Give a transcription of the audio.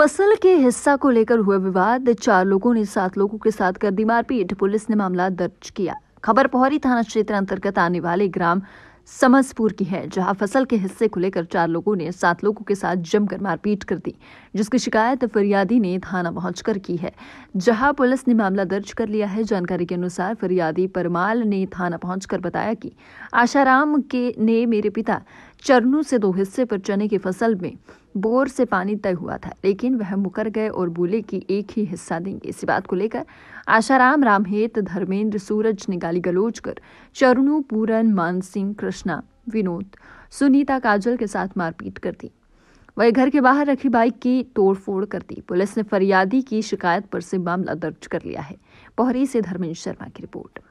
फसल के हिस्सा को लेकर हुए विवाद चार लोगों ने सात लोगों के साथ कर दी मारपीट पुलिस ने मामला दर्ज किया खबर पोहरी थाना क्षेत्र अंतर्गत आने वाले ग्राम समसपुर की है जहां फसल के हिस्से को लेकर चार लोगों ने सात लोगों के साथ जमकर मारपीट कर दी जिसकी शिकायत फरियादी ने थाना पहुंचकर की है जहां पुलिस ने मामला दर्ज कर लिया है जानकारी के अनुसार फरियादी परमाल ने थाना पहुंचकर बताया कि आशाराम के ने मेरे पिता चरणों से दो हिस्से पर चने की फसल में बोर से पानी तय हुआ था लेकिन वह मुकर गए और बोले कि एक ही हिस्सा देंगे इसी बात को लेकर आशाराम रामहेत धर्मेंद्र सूरज ने गाली गलोच कर चरणु पूरन मान सिंह कृष्णा विनोद सुनीता काजल के साथ मारपीट कर दी वही घर के बाहर रखी बाइक की तोड़फोड़ कर दी पुलिस ने फरियादी की शिकायत पर से मामला दर्ज कर लिया है पोहरी से धर्मेंद्र शर्मा की रिपोर्ट